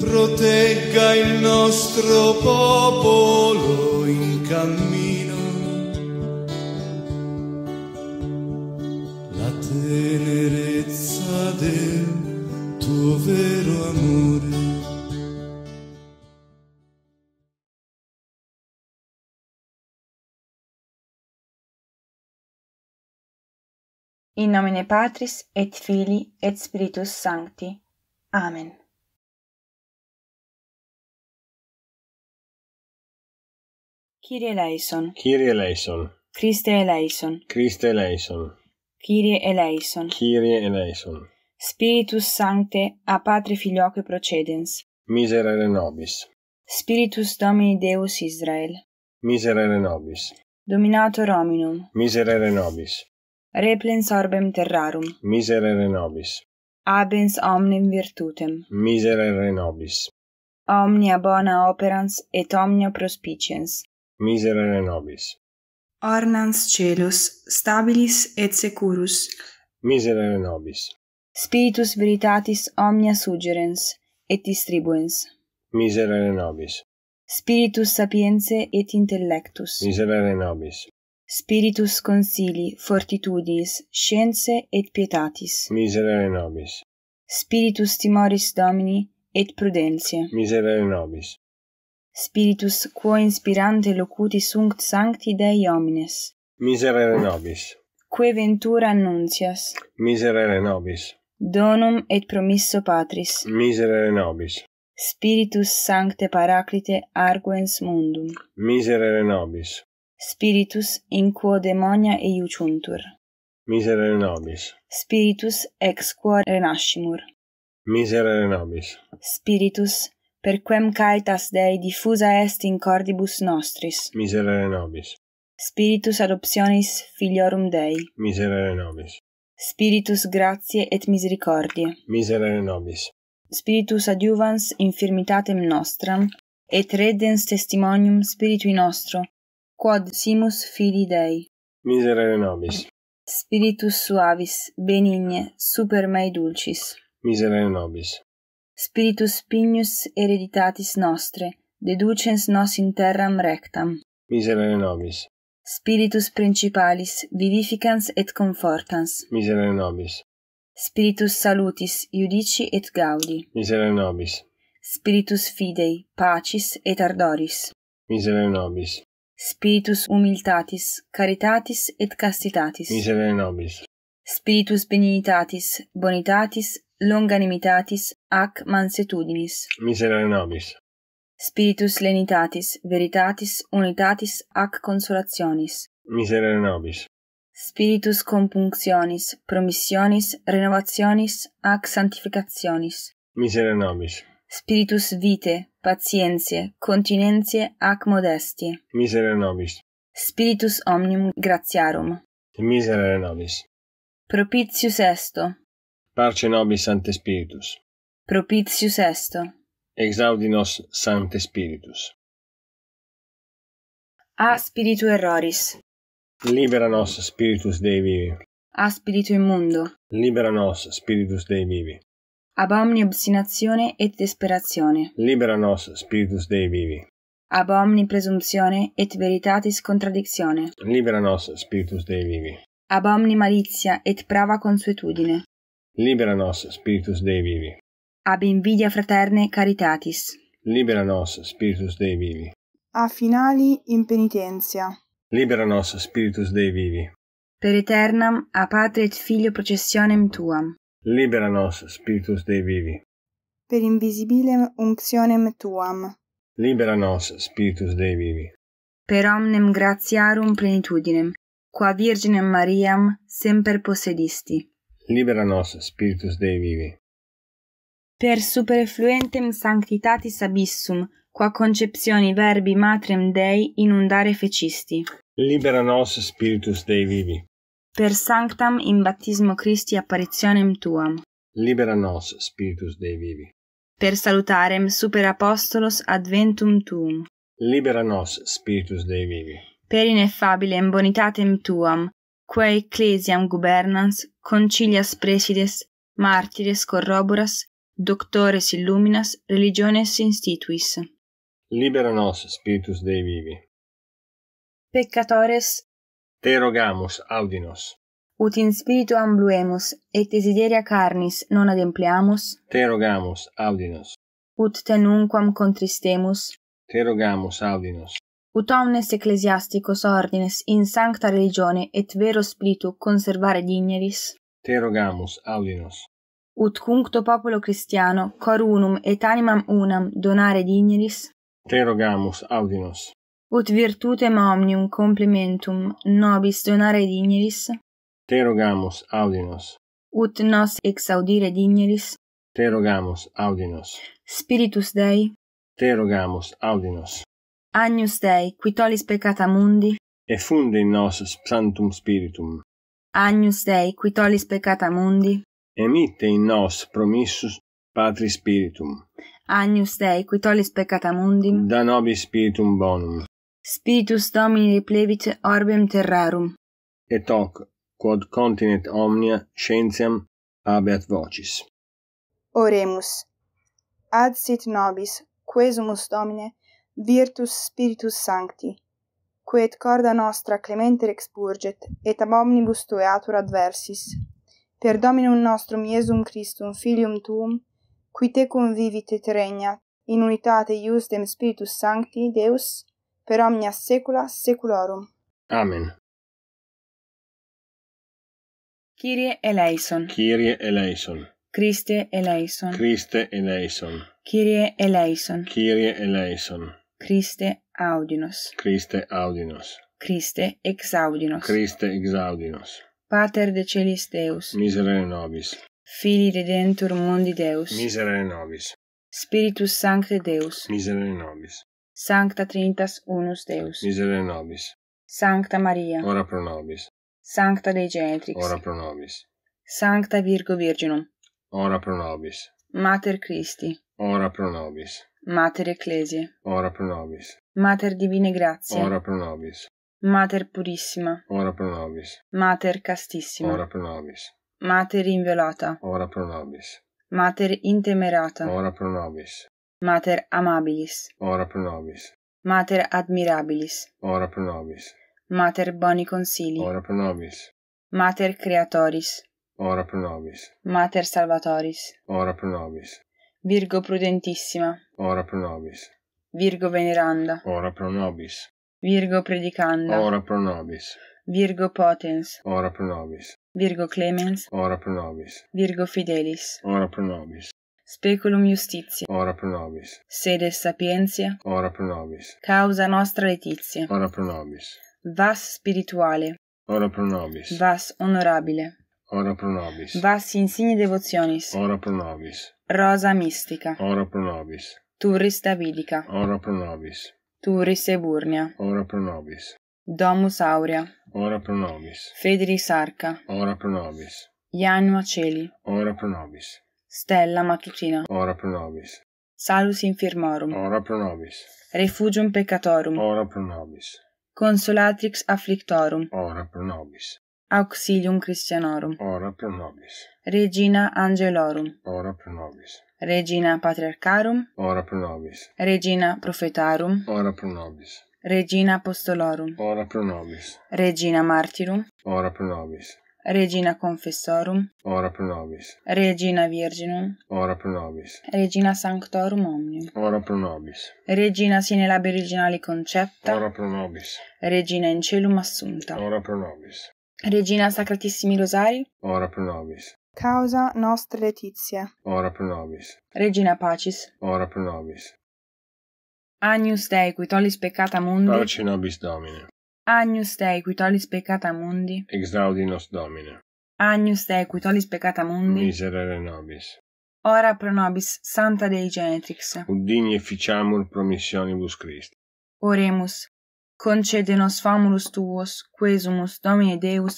protegga il nostro popolo in cammino. La tenerezza del tuo vero amore. In nomine Patris et Filii et Spiritus Sancti. Amen. Kyrie eleison. Kyrie eleison. Christe eleison. Christe eleison. Kyrie eleison. Kyrie eleison. Spiritus Sancte, a Patre Filioque procedens. Miserere nobis. Spiritus Domini Deus Israel. Miserere nobis. Dominator Rominum. Miserere nobis. Replens orbem terrarum. Miserere nobis. Abens omnem virtutem. Miserere nobis. Omnia bona operans et omnia prospiciens miserere nobis. Ornans celus, stabilis et securus. Miserere nobis. Spiritus veritatis omnia suggerens et distribuens. Miserere nobis. Spiritus sapiense et intellectus. Miserere nobis. Spiritus consili, fortitudis, scienze et pietatis. Miserere nobis. Spiritus timoris domini et prudentia. Miserere nobis spiritus quo inspirante locuti sunt sancti Dei omnes. Miserere nobis. Que ventura annuncias. Miserere nobis. Donum et promisso patris. Miserere nobis. Spiritus sancte paraclite arguens mundum. Miserere nobis. Spiritus in quo demonia eiuciuntur. Miserere nobis. Spiritus ex quo renascimur. Miserere nobis. Spiritus per quem caetas Dei diffusa est in cordibus nostris. Miserere nobis. Spiritus adoptionis filiorum Dei. Miserere nobis. Spiritus gratiae et misericordiae. Miserere nobis. Spiritus adiuvans infirmitatem nostram et redens testimonium spiritui nostro quod simus fili Dei. Miserere nobis. Spiritus suavis benigne super mei dulcis. Miserere nobis spiritus pignus hereditatis nostre, deducens nos in terram rectam. Miserere nobis. Spiritus principalis, vivificans et confortans. Miserere nobis. Spiritus salutis, iudici et gaudi. Miserere nobis. Spiritus fidei, pacis et ardoris. Miserere nobis. Spiritus humiltatis, caritatis et castitatis. Miserere nobis. Spiritus benignitatis, bonitatis longanimitatis ac mansitudinis miserere nobis spiritus lenitatis veritatis unitatis ac consolationis miserere nobis spiritus compunctionis promissionis renovationis ac sanctificationis miserere nobis spiritus vitae patientiae continentiae ac modestiae miserere nobis spiritus omnium gratiarum miserere nobis propitius esto Parce nobis Sancte Spiritus. Propitius esto. Exaudinos nos Sancte Spiritus. A spiritu erroris. Libera nos Spiritus dei vivi. A spiritu immundo. Libera nos Spiritus dei vivi. Ab omni obstinazione et desperazione. Libera nos Spiritus dei vivi. Ab omni presumptione et veritatis contraddizione. Libera nos Spiritus dei vivi. Ab omni malizia et prava consuetudine. Libera nos, Spiritus Dei vivi. Ab invidia fraterne caritatis. Libera nos, Spiritus Dei vivi. A finali in penitenzia. Libera nos, Spiritus Dei vivi. Per eternam a patria et figlio processionem tuam. Libera nos, Spiritus Dei vivi. Per invisibilem unctionem tuam. Libera nos, Spiritus Dei vivi. Per omnem gratiarum plenitudinem, qua Virginem Mariam semper possedisti. Libera nos, Spiritus Dei vivi. Per superfluentem sanctitatis abissum, qua concezioni verbi matrem Dei inundare fecisti. Libera nos, Spiritus Dei vivi. Per sanctam in battismo Christi apparizionem tuam. Libera nos, Spiritus Dei vivi. Per salutarem super apostolos adventum tuum. Libera nos, Spiritus Dei vivi. Per ineffabilem bonitatem tuam, quae ecclesiam gubernans concilias presides martires corroboras doctores illuminas religiones instituis libera nos spiritus dei vivi peccatores te rogamus audinos ut in spiritu ambluemus et desideria carnis non adempleamus te rogamus audinos ut tenunquam contristemus te rogamus audinos ut omnes ecclesiasticos ordines in sancta religione et vero splitu conservare digneris? Te rogamus, audinos. Ut cuncto populo cristiano, cor unum et animam unam, donare digneris? Te rogamus, audinos. Ut virtutem omnium complementum nobis donare digneris? Te rogamus, audinos. Ut nos exaudire digneris? Te rogamus, audinos. Spiritus Dei? Te rogamus, audinos. Agnus Dei, qui tollis peccata mundi, e funde in nos santum spiritum. Agnus Dei, qui tollis peccata mundi, emitte mitte in nos promissus patri spiritum. Agnus Dei, qui tollis peccata mundi, da nobis spiritum bonum. Spiritus Domini replevit orbem terrarum. Et hoc quod continet omnia scientiam habet vocis. Oremus. Ad sit nobis quesumus Domine virtus spiritus sancti quae et corda nostra clemente expurget et ab omnibus tueatur adversis per dominum nostrum iesum christum filium tuum qui te convivit et in unitate ius dem spiritus sancti deus per omnia saecula saeculorum amen Kyrie eleison Kyrie eleison Christe eleison Christe eleison Kyrie eleison Kyrie eleison, Kyrie eleison. Christe audinos. Christe audinos. Christe exaudinos. Christe exaudinos. Pater de celis Deus. Miserere nobis. Fili redentur mundi Deus. Miserere nobis. Spiritus Sancte Deus. Miserere nobis. Sancta Trintas unus Deus. Miserere nobis. Sancta Maria. Ora pro nobis. Sancta Dei Genetrix. Ora pro nobis. Sancta Virgo Virginum. Ora pro nobis. Mater Christi. Ora pro nobis. Mater Ecclesiae. Ora pro nobis. Mater Divine Grazie. Ora pro nobis. Mater Purissima. Ora pro nobis. Mater Castissima. Ora pro nobis. Mater Inviolata. Ora pro nobis. Mater Intemerata. Ora pro nobis. Mater Amabilis. Ora pro nobis. Mater Admirabilis. Ora pro nobis. Mater Boni Consili. Ora pro nobis. Mater Creatoris. Ora pro nobis. Mater Salvatoris. Ora pro nobis. Virgo prudentissima. Ora pro nobis. Virgo veneranda. Ora pro nobis. Virgo predicanda. Ora pro nobis. Virgo potens. Ora pro nobis. Virgo clemens. Ora pro nobis. Virgo fidelis. Ora pro nobis. Speculum justitia. Ora pro nobis. Sede sapientia. Ora pro nobis. Causa nostra letizia. Ora pro nobis. Vas spirituale. Ora pro nobis. Vas onorabile. Ora pro nobis. Vas insigni devozionis. Ora pro nobis. Rosa mistica. Ora pro nobis. Turris Davidica. Ora pro nobis. Turris Eburnia. Ora pro nobis. Domus Aurea. Ora pro nobis. Fedris Arca. Ora pro nobis. Iannu Aceli. Ora pro nobis. Stella Matutina. Ora pro nobis. Salus infirmorum. Ora pro nobis. Refugium peccatorum. Ora pro nobis. Consolatrix afflictorum. Ora pro nobis. Auxilium Christianorum. Ora pro nobis. Regina Angelorum. Ora pro nobis. Regina Patriarcharum. Ora pro nobis. Regina Profetarum. Ora pro nobis. Regina Apostolorum. Ora pro nobis. Regina Martirum. Ora pro nobis. Regina Confessorum. Ora pro nobis. Regina Virginum. Ora pro nobis. Regina Sanctorum Omnium. Ora pro nobis. Regina sine labi originali concepta. Ora pro nobis. Regina in celum assunta. Ora pro nobis. Regina Sacratissimi Rosari. Ora pro nobis. Causa Nostre Letizie. Ora pro nobis. Regina Pacis. Ora pro nobis. Agnus Dei, qui tollis peccata mundi. Pace nobis Domine. Agnus Dei, qui tollis peccata mundi. Exaudi nos Domine. Agnus Dei, qui tollis peccata mundi. Miserere nobis. Ora pro nobis, Santa Dei Genetrix. Udini efficiamur promissionibus Christi. Oremus concede nos famulus tuos, quesumus, Domine Deus,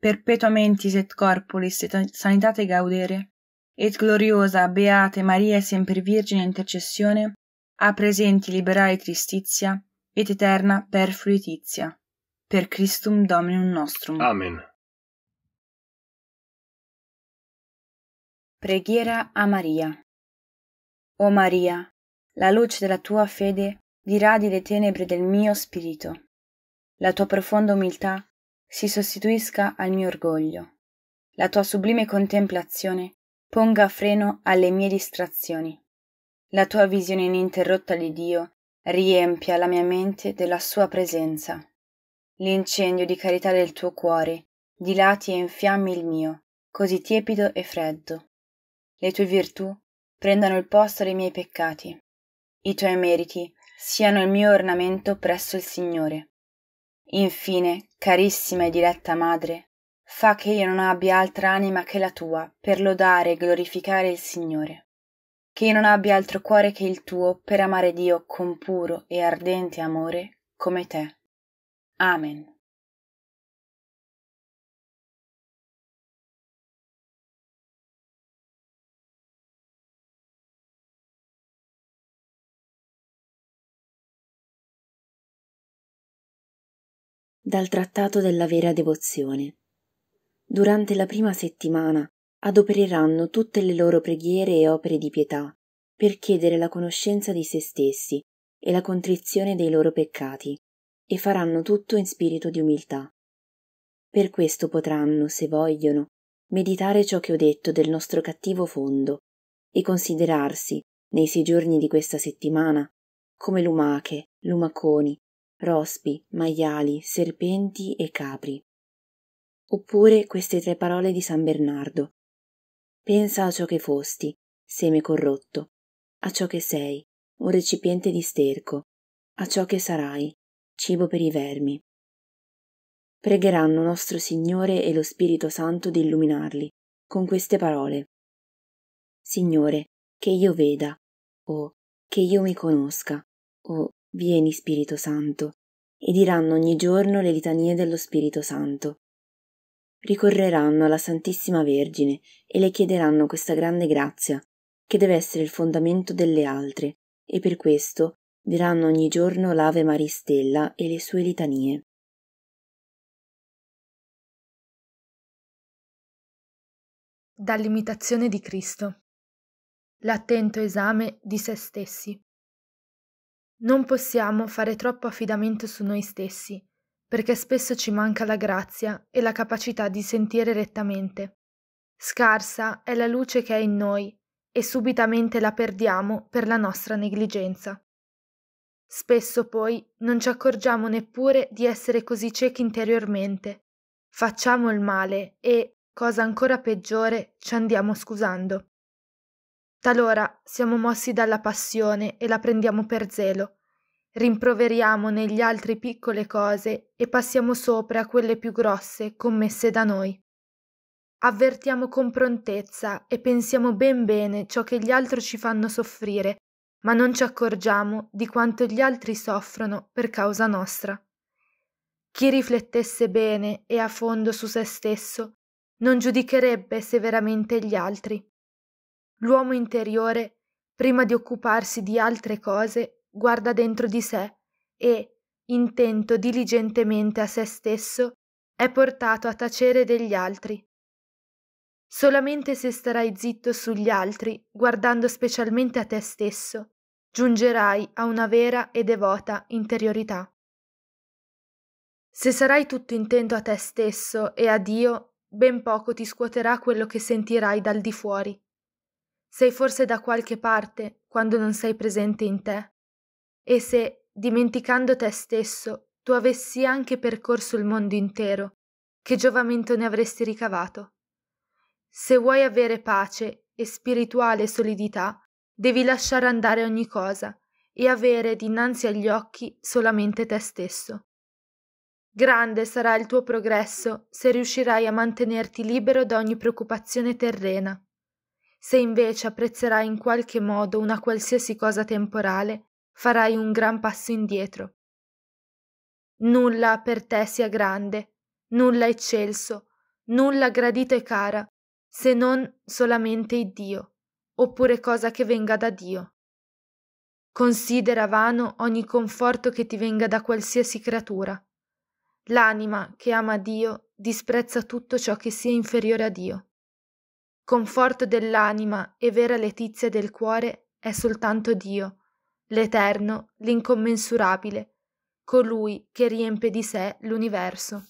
perpetua et corporis et sanitate gaudere, et gloriosa, beate Maria sempre Virgine intercessione, a presenti liberare tristizia, et eterna per fruitizia. Per Christum Dominum nostrum. Amen. Preghiera a Maria. O Maria, la luce della tua fede, diradi le tenebre del mio spirito. La tua profonda umiltà si sostituisca al mio orgoglio. La tua sublime contemplazione ponga freno alle mie distrazioni. La tua visione ininterrotta di Dio riempia la mia mente della sua presenza. L'incendio di carità del tuo cuore dilati e infiammi il mio, così tiepido e freddo. Le tue virtù prendano il posto dei miei peccati. I tuoi meriti siano il mio ornamento presso il Signore. Infine, carissima e diletta madre, fa che io non abbia altra anima che la tua per lodare e glorificare il Signore, che io non abbia altro cuore che il tuo per amare Dio con puro e ardente amore come te. Amen. dal Trattato della vera devozione. Durante la prima settimana adopereranno tutte le loro preghiere e opere di pietà per chiedere la conoscenza di se stessi e la contrizione dei loro peccati, e faranno tutto in spirito di umiltà. Per questo potranno, se vogliono, meditare ciò che ho detto del nostro cattivo fondo e considerarsi, nei sei giorni di questa settimana, come lumache, lumaconi, rospi, maiali, serpenti e capri. Oppure queste tre parole di San Bernardo. Pensa a ciò che fosti, seme corrotto, a ciò che sei, un recipiente di sterco, a ciò che sarai, cibo per i vermi. Pregheranno nostro Signore e lo Spirito Santo di illuminarli con queste parole. Signore, che io veda, o che io mi conosca, o Vieni Spirito Santo, e diranno ogni giorno le litanie dello Spirito Santo. Ricorreranno alla Santissima Vergine e le chiederanno questa grande grazia, che deve essere il fondamento delle altre, e per questo diranno ogni giorno l'Ave Maristella e le sue litanie. Dall'imitazione di Cristo. L'attento esame di se stessi. Non possiamo fare troppo affidamento su noi stessi, perché spesso ci manca la grazia e la capacità di sentire rettamente. Scarsa è la luce che è in noi e subitamente la perdiamo per la nostra negligenza. Spesso poi non ci accorgiamo neppure di essere così ciechi interiormente. Facciamo il male e, cosa ancora peggiore, ci andiamo scusando. Talora siamo mossi dalla passione e la prendiamo per zelo. Rimproveriamo negli altri piccole cose e passiamo sopra a quelle più grosse commesse da noi. Avvertiamo con prontezza e pensiamo ben bene ciò che gli altri ci fanno soffrire, ma non ci accorgiamo di quanto gli altri soffrono per causa nostra. Chi riflettesse bene e a fondo su se stesso non giudicherebbe severamente gli altri, L'uomo interiore, prima di occuparsi di altre cose, guarda dentro di sé e, intento diligentemente a se stesso, è portato a tacere degli altri. Solamente se starai zitto sugli altri, guardando specialmente a te stesso, giungerai a una vera e devota interiorità. Se sarai tutto intento a te stesso e a Dio, ben poco ti scuoterà quello che sentirai dal di fuori. Sei forse da qualche parte quando non sei presente in te? E se, dimenticando te stesso, tu avessi anche percorso il mondo intero, che giovamento ne avresti ricavato? Se vuoi avere pace e spirituale solidità, devi lasciare andare ogni cosa e avere dinanzi agli occhi solamente te stesso. Grande sarà il tuo progresso se riuscirai a mantenerti libero da ogni preoccupazione terrena. Se invece apprezzerai in qualche modo una qualsiasi cosa temporale, farai un gran passo indietro. Nulla per te sia grande, nulla eccelso, nulla gradito e cara, se non solamente il Dio, oppure cosa che venga da Dio. Considera vano ogni conforto che ti venga da qualsiasi creatura. L'anima che ama Dio disprezza tutto ciò che sia inferiore a Dio conforto dell'anima e vera letizia del cuore è soltanto Dio, l'Eterno, l'incommensurabile, colui che riempie di sé l'universo.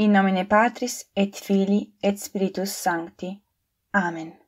In nomine Patris et Filii et Spiritus Sancti. Amen.